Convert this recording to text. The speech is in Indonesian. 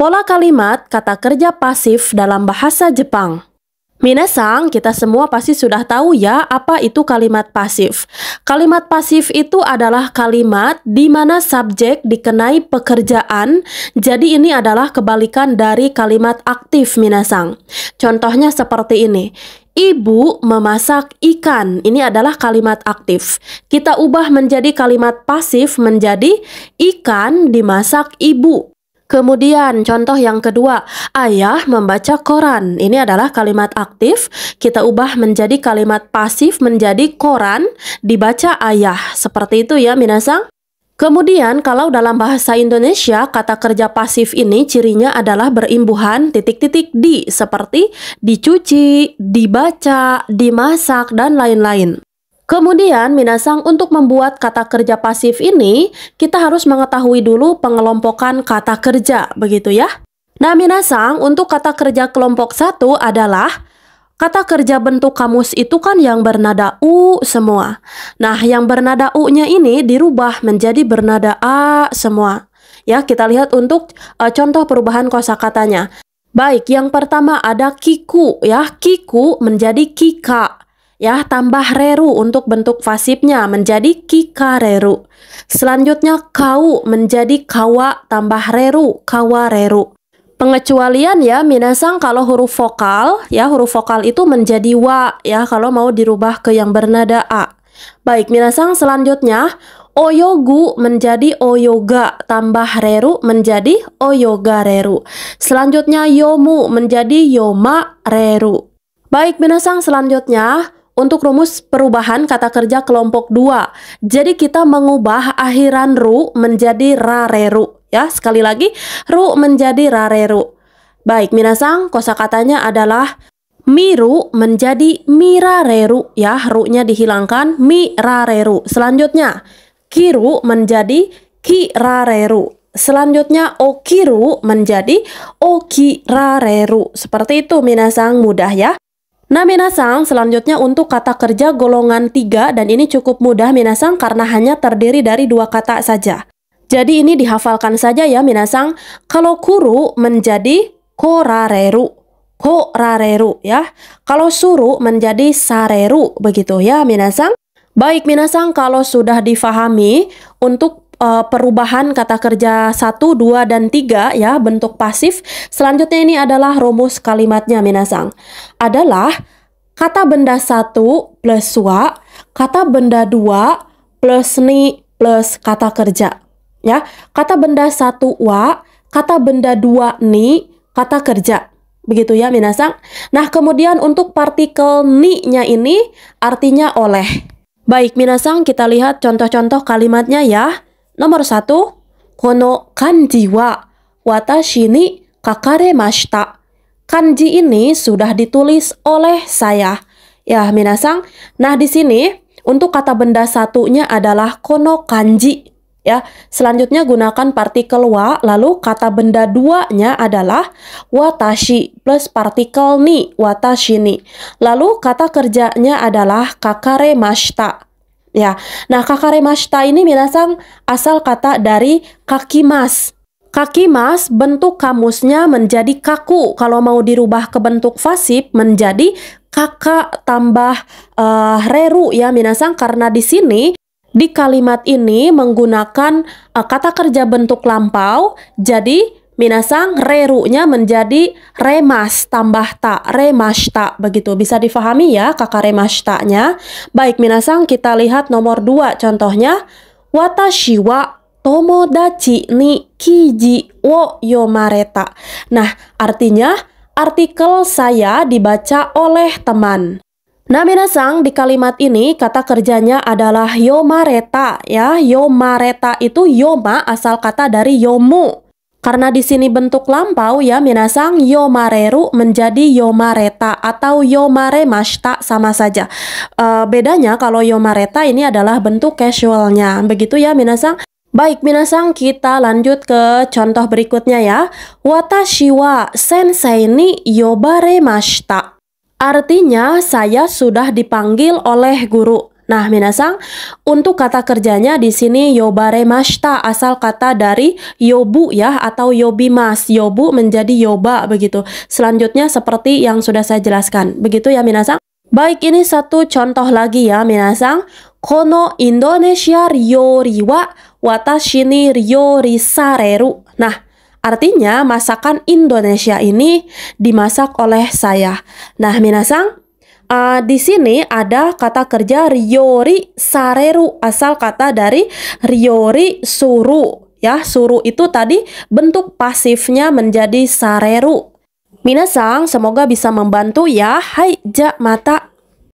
Pola kalimat kata kerja pasif dalam bahasa Jepang. Minasang, kita semua pasti sudah tahu ya apa itu kalimat pasif. Kalimat pasif itu adalah kalimat di mana subjek dikenai pekerjaan. Jadi ini adalah kebalikan dari kalimat aktif minasang. Contohnya seperti ini. Ibu memasak ikan. Ini adalah kalimat aktif. Kita ubah menjadi kalimat pasif menjadi ikan dimasak ibu. Kemudian contoh yang kedua, ayah membaca koran. Ini adalah kalimat aktif, kita ubah menjadi kalimat pasif menjadi koran dibaca ayah. Seperti itu ya minasang. Kemudian kalau dalam bahasa Indonesia kata kerja pasif ini cirinya adalah berimbuhan titik-titik di seperti dicuci, dibaca, dimasak dan lain-lain. Kemudian, Minasang untuk membuat kata kerja pasif ini, kita harus mengetahui dulu pengelompokan kata kerja, begitu ya. Nah, Minasang untuk kata kerja kelompok satu adalah Kata kerja bentuk kamus itu kan yang bernada U semua. Nah, yang bernada U-nya ini dirubah menjadi bernada A semua. Ya, kita lihat untuk uh, contoh perubahan kosakatanya. Baik, yang pertama ada kiku ya. Kiku menjadi kika ya tambah reru untuk bentuk fasibnya menjadi kika reru. Selanjutnya kau menjadi kawa tambah reru, kawa reru. Pengecualian ya minasang kalau huruf vokal ya huruf vokal itu menjadi wa ya kalau mau dirubah ke yang bernada a. Baik minasang selanjutnya oyogu menjadi oyoga tambah reru menjadi oyoga reru selanjutnya yomu menjadi yoma reru baik minasang selanjutnya untuk rumus perubahan kata kerja kelompok 2. Jadi kita mengubah akhiran ru menjadi rareru ya. Sekali lagi ru menjadi rareru. Baik, minasang kosakatanya adalah miru menjadi mirareru ya. Ru-nya dihilangkan mirareru. Selanjutnya kiru menjadi kirareru. Selanjutnya okiru menjadi okirareru. Seperti itu minasang mudah ya. Nah Minasang, selanjutnya untuk kata kerja golongan 3 dan ini cukup mudah Minasang karena hanya terdiri dari dua kata saja. Jadi ini dihafalkan saja ya Minasang. Kalau kuru menjadi korareru. Korareru ya. Kalau suru menjadi sareru begitu ya Minasang. Baik Minasang, kalau sudah difahami, untuk uh, perubahan kata kerja 1, 2, dan 3 ya bentuk pasif. Selanjutnya ini adalah rumus kalimatnya Minasang. Adalah kata benda 1 plus wa, kata benda 2 plus ni plus kata kerja. Ya, kata benda 1 wa, kata benda 2 ni, kata kerja begitu ya minasang. Nah, kemudian untuk partikel ni-nya ini artinya oleh. Baik, minasang kita lihat contoh-contoh kalimatnya ya. Nomor satu, kono kanji wa watashi ni kakare mashita. Kanji ini sudah ditulis oleh saya. Ya, minasang. Nah, di sini untuk kata benda satunya adalah kono kanji. Ya, selanjutnya gunakan partikel wa, lalu kata benda duanya adalah watashi plus partikel ni, watashi ni. Lalu kata kerjanya adalah kakare mashita. Ya. Nah, kakaremashita ini minasang asal kata dari kaki mas. Kaki mas bentuk kamusnya menjadi kaku. Kalau mau dirubah ke bentuk fasib menjadi kakak tambah uh, reru ya minasang karena di sini di kalimat ini menggunakan uh, kata kerja bentuk lampau jadi Minasang rerunya menjadi remas tambah ta, remashta begitu. Bisa difahami ya kakak remashta-nya Baik Minasang kita lihat nomor dua contohnya. Watashi wa tomodachi ni kiji wo yomareta. Nah, artinya artikel saya dibaca oleh teman. Nah, minasang di kalimat ini kata kerjanya adalah yomareta ya. Yomareta itu yoma asal kata dari yomu. Karena di sini bentuk lampau ya minasang yomareru menjadi yomareta atau yomare sama saja. E, bedanya kalau yomareta ini adalah bentuk casualnya. Begitu ya minasang. Baik minasang kita lanjut ke contoh berikutnya ya. Watashi wa sensei ni yobare Artinya saya sudah dipanggil oleh guru. Nah, minasang, untuk kata kerjanya di sini yobare mashita asal kata dari yobu ya atau yobi mas Yobu menjadi yoba begitu. Selanjutnya seperti yang sudah saya jelaskan. Begitu ya minasang. Baik, ini satu contoh lagi ya minasang. Kono Indonesia yori wa watashi ni yori sareru. Nah, artinya masakan Indonesia ini dimasak oleh saya. Nah, minasang Uh, di sini ada kata kerja riori sareru asal kata dari riori suru ya suru itu tadi bentuk pasifnya menjadi sareru Minasang semoga bisa membantu ya Hai ja mata